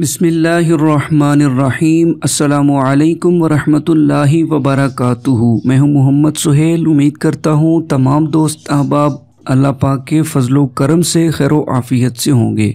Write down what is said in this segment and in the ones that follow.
बिसमीम् अल्लाम वरहमतुल्लाह वबरकatuhu मैं हूं मोहम्मद सुहेल उम्मीद करता हूं तमाम दोस्त अहबाब अल्लाह पाक के फजलो करम से खैर आफ़ियत से होंगे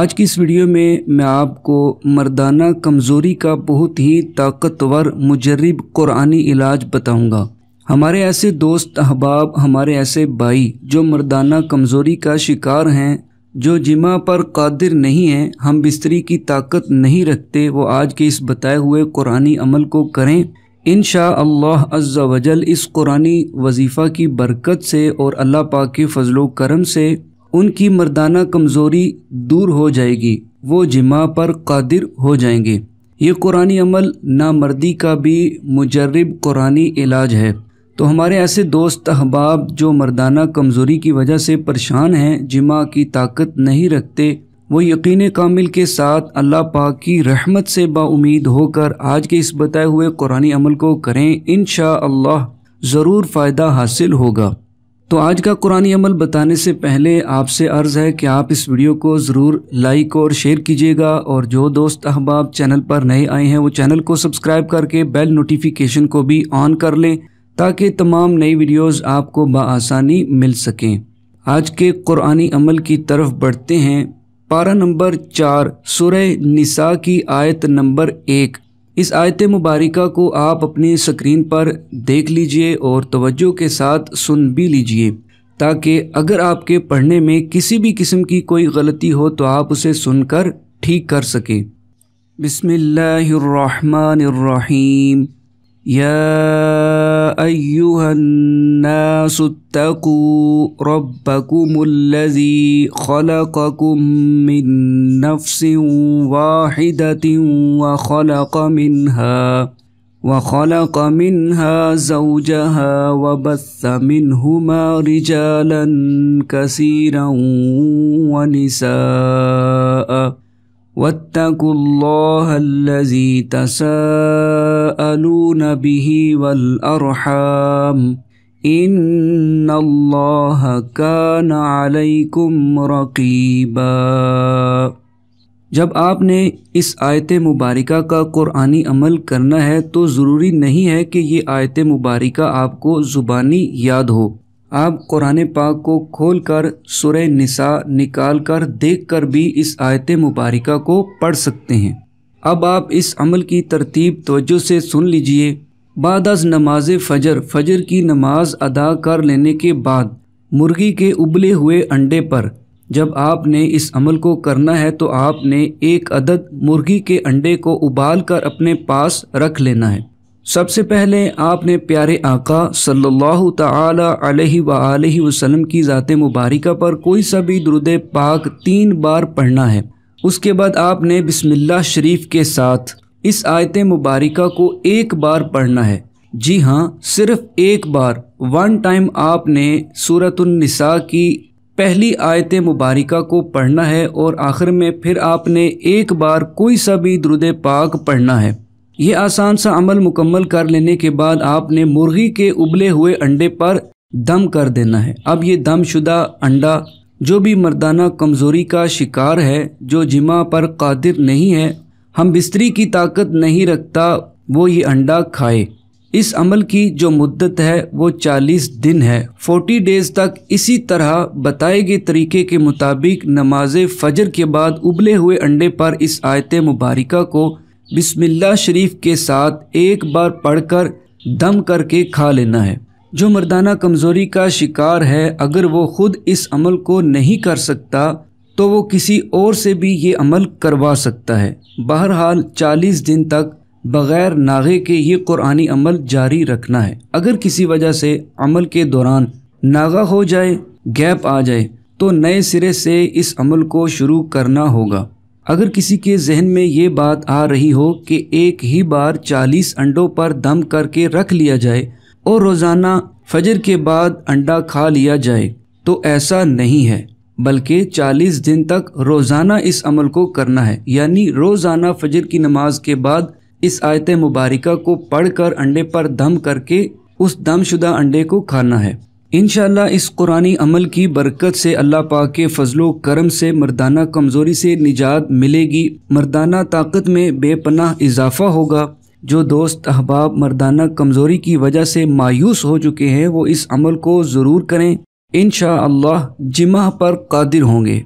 आज की इस वीडियो में मैं आपको मर्दाना कमज़ोरी का बहुत ही ताकतवर मुजरब क़ुरानी इलाज बताऊँगा हमारे ऐसे दोस्त अहबाब हमारे ऐसे भाई जो मर्दाना कमज़ोरी का शिकार हैं जो जिमा पर कादिर नहीं है हम बिस्तरी की ताकत नहीं रखते वो आज के इस बताए हुए कुरानी अमल को करें इन शाह अज्जा वजल इस कुरानी वजीफ़ा की बरकत से और अल्लाह पाक के फजलो करम से उनकी मर्दाना कमज़ोरी दूर हो जाएगी वो जिमा पर कादिर हो जाएंगे ये कुरानी अमल नामर्दी का भी मुजरब कुरानी इलाज है तो हमारे ऐसे दोस्त अहबाब जो मर्दाना कमज़ोरी की वजह से परेशान हैं जिमा की ताकत नहीं रखते वो यकीन कामिल के साथ अल्लाह पाक की रहमत से बाउमीद होकर आज के इस बताए हुए कुरानी अमल को करें इन शाह ज़रूर फ़ायदा हासिल होगा तो आज का कुरानी अमल बताने से पहले आपसे अर्ज़ है कि आप इस वीडियो को ज़रूर लाइक और शेयर कीजिएगा और जो दोस्त अहबाब चैनल पर नए आए हैं वो चैनल को सब्सक्राइब करके बेल नोटिफिकेशन को भी ऑन कर लें ताकि तमाम नई वीडियोस आपको बसानी मिल सकें आज के कुरानी अमल की तरफ बढ़ते हैं पारा नंबर चार सुरह निसा की आयत नंबर एक इस आयत मुबारक को आप अपनी स्क्रीन पर देख लीजिए और तवज्जो के साथ सुन भी लीजिए ताकि अगर आपके पढ़ने में किसी भी किस्म की कोई गलती हो तो आप उसे सुनकर ठीक कर सकें बिसमीम يا ايها الناس اتقوا ربكم الذي خلقكم من نفس واحده وخلق منها وخلق منها زوجها وبث منهما رجالا كثيرا ونساء واتقوا الله الذي تساءلون به والأرحام إن الله كان عليكم رقيبا जब आपने इस आयत मुबारक का क़ुरानी अमल करना है तो ज़रूरी नहीं है कि ये आयत मुबारक आपको ज़ुबानी याद हो आप कुरान पाक को खोल कर सुरह निसा निकाल कर देख कर भी इस आयत मुबारका को पढ़ सकते हैं अब आप इस अमल की तरतीब तोज्जो से सुन लीजिए बाद अज नमाज फजर फजर की नमाज अदा कर लेने के बाद मुर्गी के उबले हुए अंडे पर जब आपने इस अमल को करना है तो आपने एक अदद मुर्गी के अंडे को उबाल कर अपने पास रख लेना है सबसे पहले आपने प्यारे आका सल्लल्लाहु ताला अलैहि अलैहि वसल्लम की ज़ात मुबारका पर कोई सा भी दुरुद पाक तीन बार पढ़ना है उसके बाद आपने बिस्मिल्लाह शरीफ के साथ इस आयत मुबारका को एक बार पढ़ना है जी हाँ सिर्फ एक बार वन टाइम आपने सूरतनिसा की पहली आयत मुबारका को पढ़ना है और आखिर में फिर आपने एक बार कोई सा भी दुरुद पाक पढ़ना है ये आसान सा अमल मुकम्मल कर लेने के बाद आपने मुर्गी के उबले हुए अंडे पर दम कर देना है अब ये दमशुदा अंडा जो भी मर्दाना कमज़ोरी का शिकार है जो जिमा पर कादिर नहीं है हम बिस्तरी की ताकत नहीं रखता वो ये अंडा खाए इस अमल की जो मुद्दत है वो 40 दिन है 40 डेज़ तक इसी तरह बताए गए तरीके के मुताबिक नमाज फ़जर के बाद उबले हुए अंडे पर इस आयत मुबारिका को बिस्मिल्लाह शरीफ के साथ एक बार पढ़कर दम करके खा लेना है जो मर्दाना कमज़ोरी का शिकार है अगर वो खुद इस अमल को नहीं कर सकता तो वो किसी और से भी ये अमल करवा सकता है बहरहाल 40 दिन तक बग़ैर नागे के ये कुरानी अमल जारी रखना है अगर किसी वजह से अमल के दौरान नागा हो जाए गैप आ जाए तो नए सिरे से इस अमल को शुरू करना होगा अगर किसी के जहन में ये बात आ रही हो कि एक ही बार 40 अंडों पर दम करके रख लिया जाए और रोज़ाना फजर के बाद अंडा खा लिया जाए तो ऐसा नहीं है बल्कि 40 दिन तक रोज़ाना इस अमल को करना है यानी रोज़ाना फजर की नमाज के बाद इस आयत मुबारक को पढ़कर अंडे पर दम करके उस दमशुदा अंडे को खाना है इन इस कुरानी अमल की बरकत से अल्लाह पा के फजलो करम से मर्दाना कमज़ोरी से निजात मिलेगी मर्दाना ताकत में बेपनाह इजाफा होगा जो दोस्त अहबाब मर्दाना कमज़ोरी की वजह से मायूस हो चुके हैं वो इस अमल को ज़रूर करें इन जिमा पर कादिर होंगे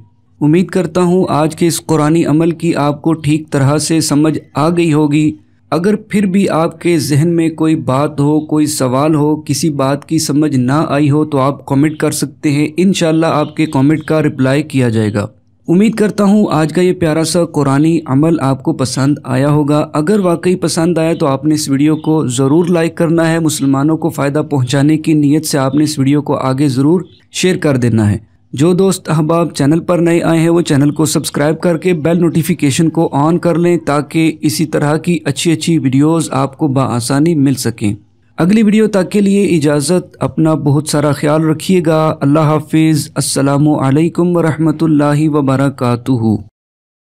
उम्मीद करता हूँ आज के इस कुरानी अमल की आपको ठीक तरह से समझ आ गई होगी अगर फिर भी आपके जहन में कोई बात हो कोई सवाल हो किसी बात की समझ ना आई हो तो आप कमेंट कर सकते हैं इन आपके कमेंट का रिप्लाई किया जाएगा उम्मीद करता हूँ आज का ये प्यारा सा कुरानी अमल आपको पसंद आया होगा अगर वाकई पसंद आया तो आपने इस वीडियो को ज़रूर लाइक करना है मुसलमानों को फ़ायदा पहुँचाने की नीयत से आपने इस वीडियो को आगे ज़रूर शेयर कर देना है जो दोस्त अहबाब चैनल पर नए आए हैं वो चैनल को सब्सक्राइब करके बेल नोटिफिकेशन को ऑन कर लें ताकि इसी तरह की अच्छी अच्छी वीडियोस आपको बसानी मिल सकें अगली वीडियो तक के लिए इजाज़त अपना बहुत सारा ख्याल रखिएगा अल्लाह हाफिज़ असलकम वरहमल वबरकू